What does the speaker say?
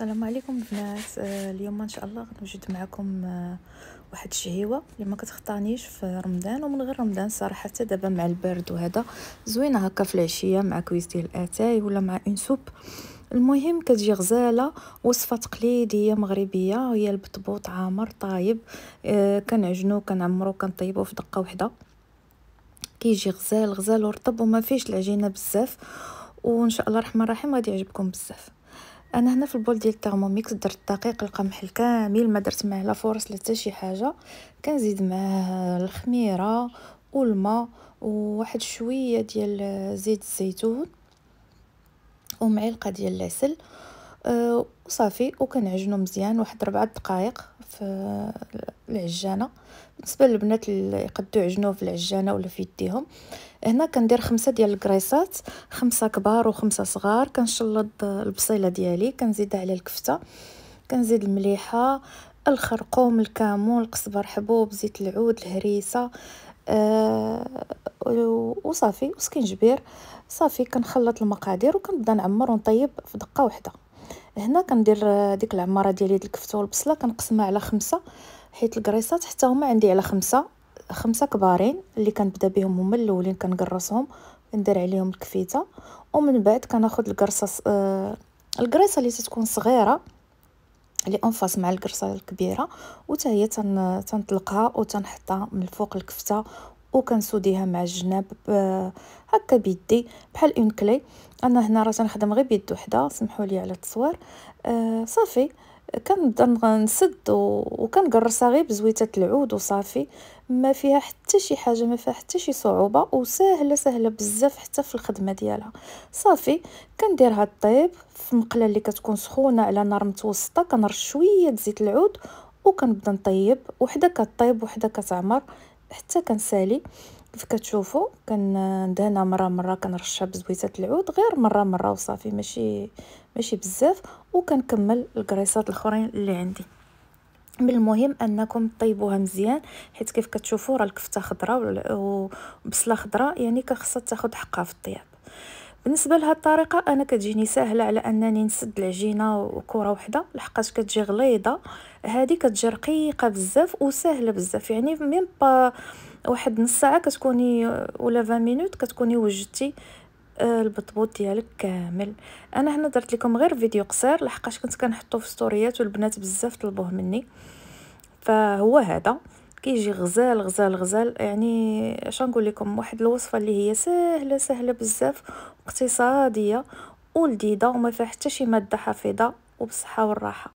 السلام عليكم البنات آه، اليوم ان شاء الله غنوجد معكم آه، واحد الشهيوه اللي ما كتخطانيش في رمضان ومن غير رمضان صراحه حتى دابا مع البرد وهذا زوينه هكا في العشيه مع كويس ديال الاتاي ولا مع اون سوب المهم كتجي غزاله وصفه تقليديه مغربيه هي البطبوط عامر طايب آه، كنعجنو كنعمرو كنطيبو في دقه واحده كيجي غزال غزال ورطب وما فيش العجينه بزاف وان شاء الله الرحمن الرحيم غادي يعجبكم بزاف انا هنا في البول ديال الترموميكس درت دقيق القمح الكامل ما درت معاه لا فورس لا حتى شي حاجه كنزيد معاه الخميره والماء وواحد شويه ديال زيت الزيتون ومعلقه ديال العسل وصافي آه، وكنعجنو مزيان واحد ربعة دقائق في العجانه بالنسبه للبنات اللي يقدو يعجنوه في العجانه ولا في يديهم هنا كندير خمسة ديال الكريسات خمسة كبار وخمسة صغار كنشلط البصيله ديالي كنزيدها على الكفته كنزيد المليحه الخرقوم الكامون القزبر حبوب زيت العود الهريسه أه وصافي وسكينجبير صافي كنخلط المقادير وكنبدا نعمر ونطيب في دقه واحده هنا كندير ديك العماره ديالي ديال الكفته والبصله كنقسمها على خمسة حيت الكريصات حتى هما عندي على خمسة خمسة كبارين اللي كنبدا بهم هما الاولين كنقرصهم كندير عليهم الكفيته ومن بعد كناخذ القرصه آه الكريصه اللي تتكون صغيره اللي انفاس مع الكرصه الكبيره وتا هي تنطلقها وتنحطها من فوق الكفته وكنسوديها مع الجناب آه، هكا بيدي بحال اون كلي انا هنا راه تنخدم غير بيد وحده سمحوا لي على التصوير آه صافي كنبدا نسد وكنقرصها غير بزويته العود وصافي ما فيها حتى شي حاجه ما فيها حتى شي صعوبه وسهله سهله بزاف حتى في الخدمه ديالها صافي كنديرها طيب في مقله اللي كتكون سخونه على نار متوسطه كنرش شويه زيت العود وكنبدا نطيب وحده كطيب وحده كتعمر حتى كنسالي كيف كتشوفوا كندهنها مره مره كنرشها بزويته العود غير مره مره وصافي ماشي ماشي بزاف وكنكمل الكريسات الاخرين اللي عندي من المهم انكم طيبوها مزيان حيت كيف كتشوفوا راه الكفته خضراء وبصله خضراء يعني كخصها تاخد حقها في الطياب بالنسبه لهاد الطريقه انا كتجيني ساهله على انني نسد العجينه وكره وحده لحقاش كتجي غليظه هذه كتجي رقيقه بزاف وسهله بزاف يعني ميم با واحد نص ساعه كتكوني ولا 20 مينوت كتكوني وجدتي آه، البطبوط ديالك كامل انا هنا درت لكم غير فيديو قصير لحقاش كنت كنحطو في ستوريات والبنات بزاف طلبوه مني فهو هذا كيجي غزال غزال غزال يعني اش نقول لكم واحد الوصفه اللي هي سهله سهله بزاف اقتصاديه ولذيذه وما فيها حتى شي ماده حافظه وبالصحه والراحه